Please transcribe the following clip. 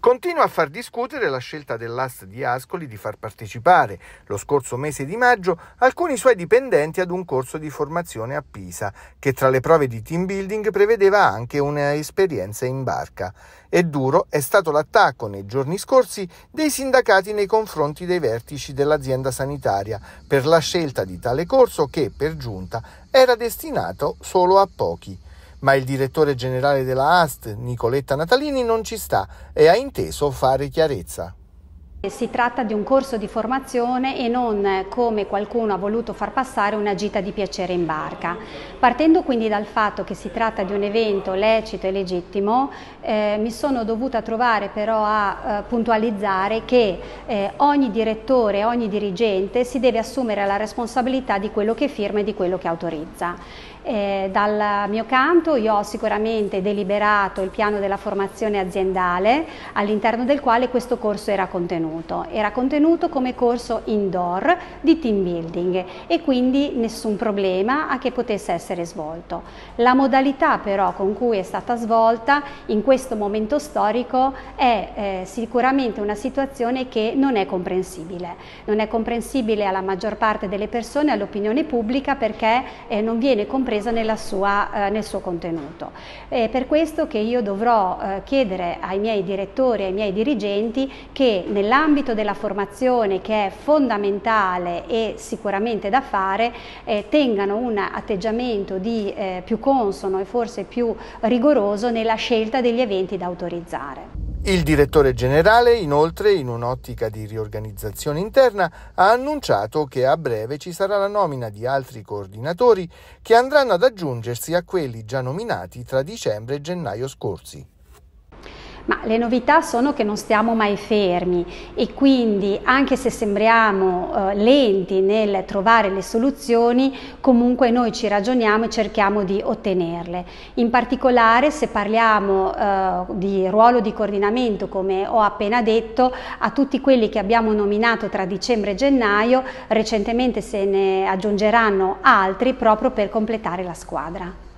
Continua a far discutere la scelta dell'AS di Ascoli di far partecipare lo scorso mese di maggio alcuni suoi dipendenti ad un corso di formazione a Pisa, che tra le prove di team building prevedeva anche un'esperienza in barca. E duro è stato l'attacco nei giorni scorsi dei sindacati nei confronti dei vertici dell'azienda sanitaria per la scelta di tale corso che, per giunta, era destinato solo a pochi ma il direttore generale della AST, Nicoletta Natalini, non ci sta e ha inteso fare chiarezza. Si tratta di un corso di formazione e non, come qualcuno ha voluto far passare, una gita di piacere in barca. Partendo quindi dal fatto che si tratta di un evento lecito e legittimo, eh, mi sono dovuta trovare però a eh, puntualizzare che eh, ogni direttore, ogni dirigente si deve assumere la responsabilità di quello che firma e di quello che autorizza. Eh, dal mio canto io ho sicuramente deliberato il piano della formazione aziendale all'interno del quale questo corso era contenuto contenuto, era contenuto come corso indoor di team building e quindi nessun problema a che potesse essere svolto. La modalità però con cui è stata svolta in questo momento storico è eh, sicuramente una situazione che non è comprensibile. Non è comprensibile alla maggior parte delle persone, all'opinione pubblica perché eh, non viene compresa sua, eh, nel suo contenuto. È per questo che io dovrò eh, chiedere ai miei direttori, ai miei dirigenti che nell'ambito nell'ambito della formazione che è fondamentale e sicuramente da fare, eh, tengano un atteggiamento di, eh, più consono e forse più rigoroso nella scelta degli eventi da autorizzare. Il direttore generale, inoltre, in un'ottica di riorganizzazione interna, ha annunciato che a breve ci sarà la nomina di altri coordinatori che andranno ad aggiungersi a quelli già nominati tra dicembre e gennaio scorsi. Ma le novità sono che non stiamo mai fermi e quindi anche se sembriamo eh, lenti nel trovare le soluzioni, comunque noi ci ragioniamo e cerchiamo di ottenerle. In particolare se parliamo eh, di ruolo di coordinamento, come ho appena detto, a tutti quelli che abbiamo nominato tra dicembre e gennaio, recentemente se ne aggiungeranno altri proprio per completare la squadra.